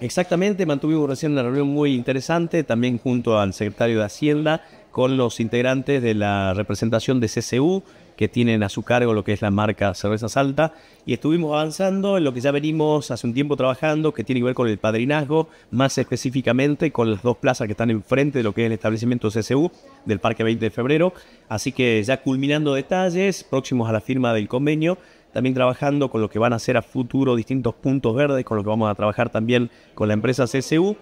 Exactamente, mantuvimos recién una reunión muy interesante, también junto al secretario de Hacienda, con los integrantes de la representación de CCU, que tienen a su cargo lo que es la marca Cerveza Salta, y estuvimos avanzando en lo que ya venimos hace un tiempo trabajando, que tiene que ver con el padrinazgo, más específicamente con las dos plazas que están enfrente de lo que es el establecimiento CCU del Parque 20 de Febrero, así que ya culminando detalles, próximos a la firma del convenio, también trabajando con lo que van a ser a futuro distintos puntos verdes, con lo que vamos a trabajar también con la empresa CSU.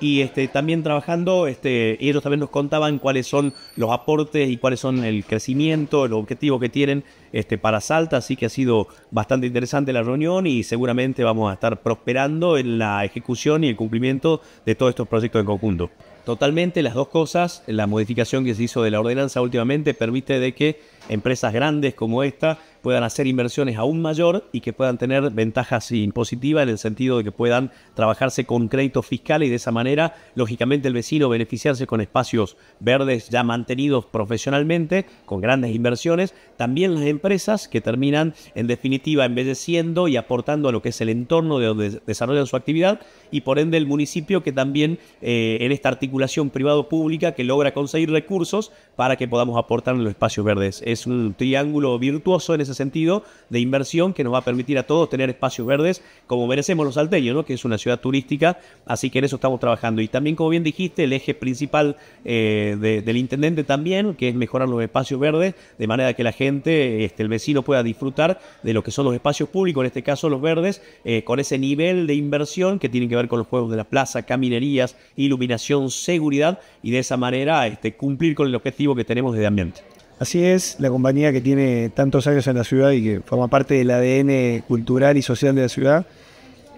Y este, también trabajando, este, ellos también nos contaban cuáles son los aportes y cuáles son el crecimiento, el objetivo que tienen este, para Salta. Así que ha sido bastante interesante la reunión y seguramente vamos a estar prosperando en la ejecución y el cumplimiento de todos estos proyectos en conjunto. Totalmente las dos cosas, la modificación que se hizo de la ordenanza últimamente permite de que empresas grandes como esta puedan hacer inversiones aún mayor y que puedan tener ventajas impositivas en el sentido de que puedan trabajarse con crédito fiscal y de esa manera, lógicamente, el vecino beneficiarse con espacios verdes ya mantenidos profesionalmente, con grandes inversiones. También las empresas que terminan, en definitiva, embelleciendo y aportando a lo que es el entorno de donde desarrollan su actividad y por ende el municipio que también eh, en este artículo privado-pública que logra conseguir recursos para que podamos aportar en los espacios verdes. Es un triángulo virtuoso en ese sentido de inversión que nos va a permitir a todos tener espacios verdes como merecemos los salteños, que es una ciudad turística, así que en eso estamos trabajando. Y también, como bien dijiste, el eje principal eh, del intendente también, que es mejorar los espacios verdes, de manera que la gente, este, el vecino pueda disfrutar de lo que son los espacios públicos, en este caso los verdes, eh, con ese nivel de inversión que tiene que ver con los juegos de la plaza, caminerías, iluminación, seguridad y de esa manera este, cumplir con el objetivo que tenemos desde ambiente. Así es, la compañía que tiene tantos años en la ciudad y que forma parte del ADN cultural y social de la ciudad,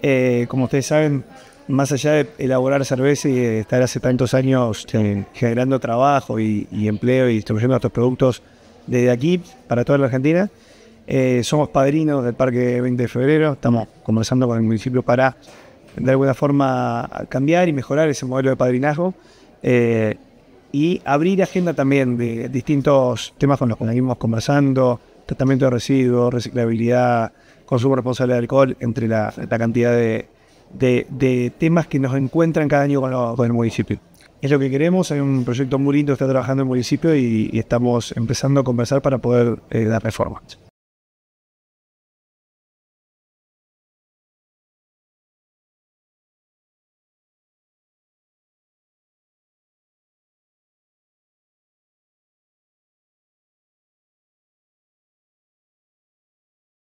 eh, como ustedes saben, más allá de elaborar cerveza y estar hace tantos años este, generando trabajo y, empleo y distribuyendo estos productos desde aquí para toda la Argentina, eh, somos padrinos del Parque 20 de Febrero, estamos conversando con el municipio para de alguna forma cambiar y mejorar ese modelo de padrinazgo eh, y abrir agenda también de distintos temas con los que seguimos conversando, tratamiento de residuos, reciclabilidad, consumo responsable de alcohol, entre la, cantidad de, de, temas que nos encuentran cada año con, el municipio. Es lo que queremos, hay un proyecto muy lindo que está trabajando el municipio y, estamos empezando a conversar para poder eh, dar reformas.